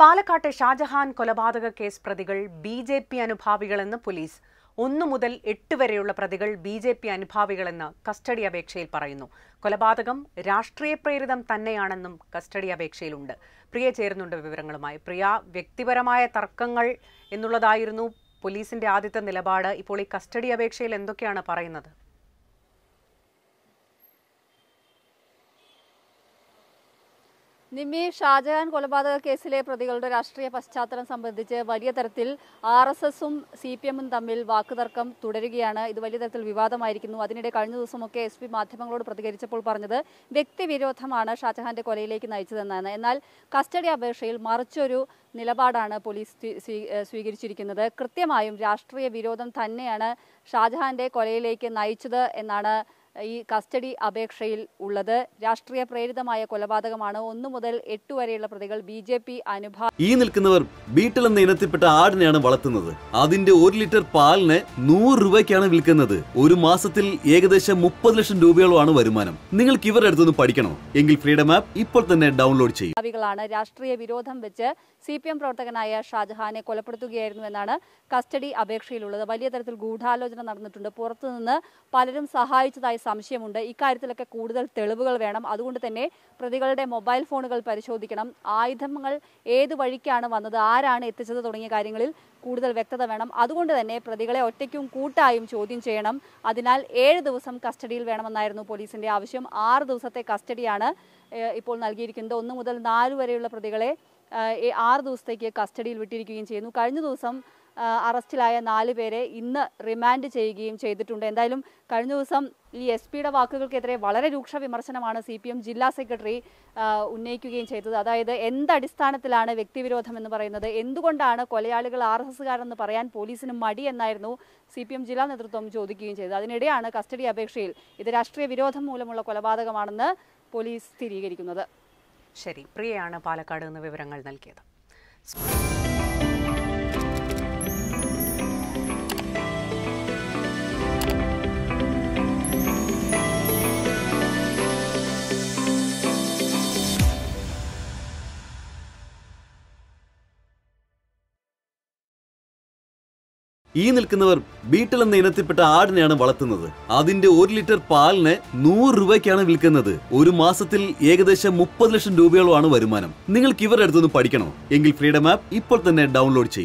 പാലക്കാട്ടെ ഷാജഹാൻ കൊലപാതക കേസ് പ്രതികൾ ബി ജെ പി അനുഭാവികളെന്ന് പോലീസ് ഒന്നു മുതൽ എട്ട് വരെയുള്ള പ്രതികൾ ബി ജെ പി അനുഭാവികളെന്ന് കസ്റ്റഡി അപേക്ഷയിൽ പറയുന്നു കൊലപാതകം രാഷ്ട്രീയ പ്രേരിതം തന്നെയാണെന്നും കസ്റ്റഡി അപേക്ഷയിലുണ്ട് പ്രിയ ചേരുന്നുണ്ട് വിവരങ്ങളുമായി പ്രിയ വ്യക്തിപരമായ തർക്കങ്ങൾ എന്നുള്ളതായിരുന്നു പോലീസിന്റെ ആദ്യത്തെ നിലപാട് ഇപ്പോൾ ഈ കസ്റ്റഡി അപേക്ഷയിൽ എന്തൊക്കെയാണ് പറയുന്നത് നിമി ഷാജഹാൻ കൊലപാതക കേസിലെ പ്രതികളുടെ രാഷ്ട്രീയ പശ്ചാത്തലം സംബന്ധിച്ച് വലിയ തരത്തിൽ ആർ എസ് എസും സി പി എമ്മും തമ്മിൽ വാക്കുതർക്കം തുടരുകയാണ് ഇത് വലിയ തരത്തിൽ വിവാദമായിരിക്കുന്നു അതിനിടെ കഴിഞ്ഞ ദിവസമൊക്കെ എസ് പി മാധ്യമങ്ങളോട് പ്രതികരിച്ചപ്പോൾ പറഞ്ഞത് വ്യക്തിവിരോധമാണ് ഷാജഹാന്റെ കൊലയിലേക്ക് നയിച്ചതെന്നാണ് എന്നാൽ കസ്റ്റഡി അപേക്ഷയിൽ മറിച്ചൊരു നിലപാടാണ് പോലീസ് സ്വീകരിച്ചിരിക്കുന്നത് കൃത്യമായും രാഷ്ട്രീയ വിരോധം തന്നെയാണ് ഷാജഹാന്റെ കൊലയിലേക്ക് നയിച്ചത് എന്നാണ് ഈ കസ്റ്റഡി അപേക്ഷയിൽ ഉള്ളത് രാഷ്ട്രീയ പ്രേരിതമായ കൊലപാതകമാണ് ഒന്നു മുതൽ എട്ട് വരെയുള്ള പ്രതികൾ ബി ജെ പി അനുഭാ ഈ നിൽക്കുന്നവർ ബീട്ടിൽ എന്ന ഇനത്തിൽപ്പെട്ട ആടിനെയാണ് വളർത്തുന്നത് അതിന്റെ ഒരു ലിറ്റർ പാലിന് നൂറ് രൂപയ്ക്കാണ് വിൽക്കുന്നത് ഒരു മാസത്തിൽ ഏകദേശം മുപ്പത് ലക്ഷം രൂപയോളമാണ് വരുമാനം നിങ്ങൾക്ക് ഇവരുടെ അടുത്തൊന്ന് പഠിക്കണോ എങ്കിൽ ഫ്രീഡം ആപ്പ് ഇപ്പോൾ തന്നെ ഡൗൺലോഡ് ചെയ്യും ഭാവികളാണ് രാഷ്ട്രീയ വിരോധം വെച്ച് സി പി എം പ്രവർത്തകനായ ഷാജഹാനെ കൊലപ്പെടുത്തുകയായിരുന്നു എന്നാണ് കസ്റ്റഡി അപേക്ഷയിലുള്ളത് വലിയ തരത്തിൽ ഗൂഢാലോചന നടന്നിട്ടുണ്ട് പുറത്തുനിന്ന് പലരും സഹായിച്ചതായി സംശയമുണ്ട് ഇക്കാര്യത്തിലൊക്കെ കൂടുതൽ തെളിവുകൾ വേണം അതുകൊണ്ട് തന്നെ പ്രതികളുടെ മൊബൈൽ ഫോണുകൾ പരിശോധിക്കണം ആയുധങ്ങൾ ഏത് വഴിക്കാണ് വന്നത് ആരാണ് എത്തിച്ചത് തുടങ്ങിയ കാര്യങ്ങളിൽ കൂടുതൽ വ്യക്തത വേണം അതുകൊണ്ട് തന്നെ പ്രതികളെ ഒറ്റയ്ക്കും കൂട്ടായും ചോദ്യം ചെയ്യണം അതിനാൽ ഏഴ് ദിവസം കസ്റ്റഡിയിൽ വേണമെന്നായിരുന്നു പോലീസിന്റെ ആവശ്യം ആറ് ദിവസത്തെ കസ്റ്റഡിയാണ് ഇപ്പോൾ നൽകിയിരിക്കുന്നത് ഒന്ന് മുതൽ നാല് വരെയുള്ള പ്രതികളെ ആറ് ദിവസത്തേക്ക് കസ്റ്റഡിയിൽ വിട്ടിരിക്കുകയും ചെയ്യുന്നു കഴിഞ്ഞ ദിവസം അറസ്റ്റിലായ നാല് പേരെ ഇന്ന് റിമാൻഡ് ചെയ്യുകയും ചെയ്തിട്ടുണ്ട് എന്തായാലും കഴിഞ്ഞ ദിവസം ഈ എസ് പിയുടെ വാക്കുകൾക്കെതിരെ വളരെ രൂക്ഷ വിമർശനമാണ് സി പി എം ജില്ലാ സെക്രട്ടറി ഉന്നയിക്കുകയും ചെയ്തത് അതായത് എന്തടിസ്ഥാനത്തിലാണ് വ്യക്തിവിരോധം എന്ന് പറയുന്നത് എന്തുകൊണ്ടാണ് കൊലയാളികൾ ആർ എസ് എസ്സുകാരെന്ന് പറയാൻ പോലീസിന് മടി എന്നായിരുന്നു സി പി എം ജില്ലാ നേതൃത്വം ചോദിക്കുകയും ചെയ്തത് അതിനിടെയാണ് കസ്റ്റഡി അപേക്ഷയിൽ ഇത് രാഷ്ട്രീയ വിരോധം മൂലമുള്ള കൊലപാതകമാണെന്ന് പോലീസ് സ്ഥിരീകരിക്കുന്നത് ശരി പ്രിയയാണ് പാലക്കാട് നിന്ന് വിവരങ്ങൾ നൽകിയത് ഈ നിൽക്കുന്നവർ ബീട്ടിൽ എന്ന ഇനത്തിൽപ്പെട്ട ആടിനെയാണ് വളർത്തുന്നത് അതിന്റെ ഒരു ലിറ്റർ പാലിന് നൂറ് രൂപയ്ക്കാണ് വിൽക്കുന്നത് ഒരു മാസത്തിൽ ഏകദേശം മുപ്പത് ലക്ഷം രൂപയോളമാണ് വരുമാനം നിങ്ങൾക്ക് ഇവരുടെ അടുത്തൊന്ന് പഠിക്കണോ എങ്കിൽ ഫ്രീഡം ആപ്പ് ഇപ്പോൾ തന്നെ ഡൗൺലോഡ് ചെയ്യും